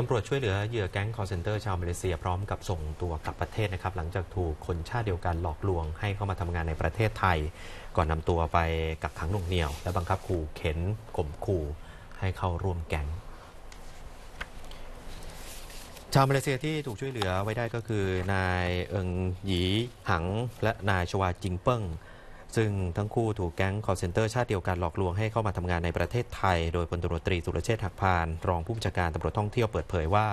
ตำรวจช่วยเหลือเหยื่อแก๊งคอร์เซนเตอร์ชาวมาเลเซียพร้อมกับส่งตัวกลับประเทศนะครับหลังจากถูกคนชาติเดียวกันหลอกลวงให้เข้ามาทำงานในประเทศไทย ก่อนนำตัวไปกักขังหน่วงเหนียว และบังคับขู่เข็นข่มขู่ให้เข้าร่วมแก๊งชาวมาเลเซียที่ถูกช่วยเหลือไว้ได้ก็คือ นายเอิงหยีหัง และนายชวาจิงเปิ้งซึ่งทั้งคู่ถูกแก๊งคอร์เซนเตอร์ชาติเดียวกันหลอกลวงให้เข้ามาทำงานในประเทศไทย โดยพลตำรวจตรีสุรเชษฐ์หักพานรองผู้บัญชาการตำรวจท่องเที่ยวเปิดเผยว่า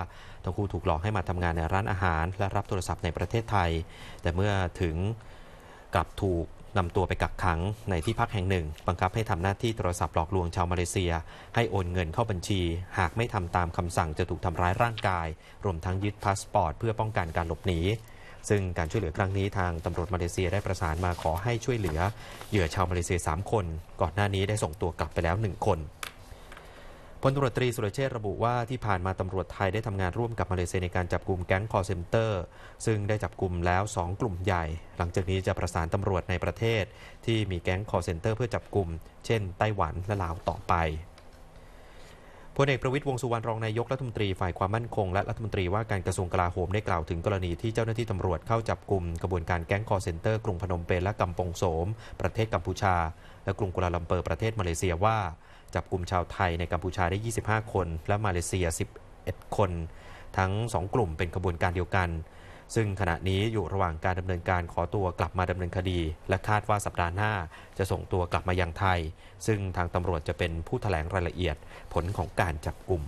ทั้งคู่ถูกหลอกให้มาทำงานในร้านอาหาร และรับโทรศัพท์ในประเทศไทย แต่เมื่อถึงกลับถูกนำตัวไปกักขัง ในที่พักแห่งหนึ่ง บังคับให้ทำหน้าที่โทรศัพท์หลอกลวงชาวมาเลเซีย ให้โอนเงินเข้าบัญชี หากไม่ทำตามคำสั่งจะถูกทำร้ายร่างกาย รวมทั้งยึดพาสปอร์ตเพื่อป้องกันการหลบหนีซึ่งการช่วยเหลือครั้งนี้ ทางตำรวจมาเลเซียได้ประสานมาขอให้ช่วยเหลือเหยื่อชาวมาเลเซีย3คน ก่อนหน้านี้ได้ส่งตัวกลับไปแล้ว 1 คนพลตรวจตรีสุรเชษระบุว่าที่ผ่านมาตำรวจไทยได้ทำงานร่วมกับมาเลเซีย ในการจับกลุ่มแก๊งคอเซนเตอร์ ซึ่งได้จับกลุ่มแล้ว 2 กลุ่มใหญ่ หลังจากนี้จะประสานตำรวจในประเทศ ที่มีแก๊งคอเซนเตอร์เพื่อจับกลุ่มเช่นไต้หวันและลาวต่อไปพลเอกประวิตยวงสุวรรณรองนายกรัฐมนตรีฝ่ายความมั่นคงและรัฐมนตรีว่าการกระทรวงกลาโหมได้กล่าวถึงกรณีที่เจ้าหน้าที่ตำรวจเข้าจับกลุ่มกระบวนการแก๊งคอเซ็นเตอร์กรุงพนมเปญและกัมปงโสมประเทศกัมพูชา และกรุงกุลาลัมเปอร์ประเทศมาเลเซียว่า จับกลุ่มชาวไทยในกัมพูชาได้ 25 คน และมาเลเซีย 11 คน ทั้ง 2 กลุ่มเป็นกระบวนการเดียวกันซึ่งขณะนี้อยู่ระหว่างการดำเนินการขอตัวกลับมาดำเนินคดี และคาดว่าสัปดาห์หน้าจะส่งตัวกลับมายังไทย ซึ่งทางตำรวจจะเป็นผู้ถแถลงรายละเอียดผลของการจับกลุ่ม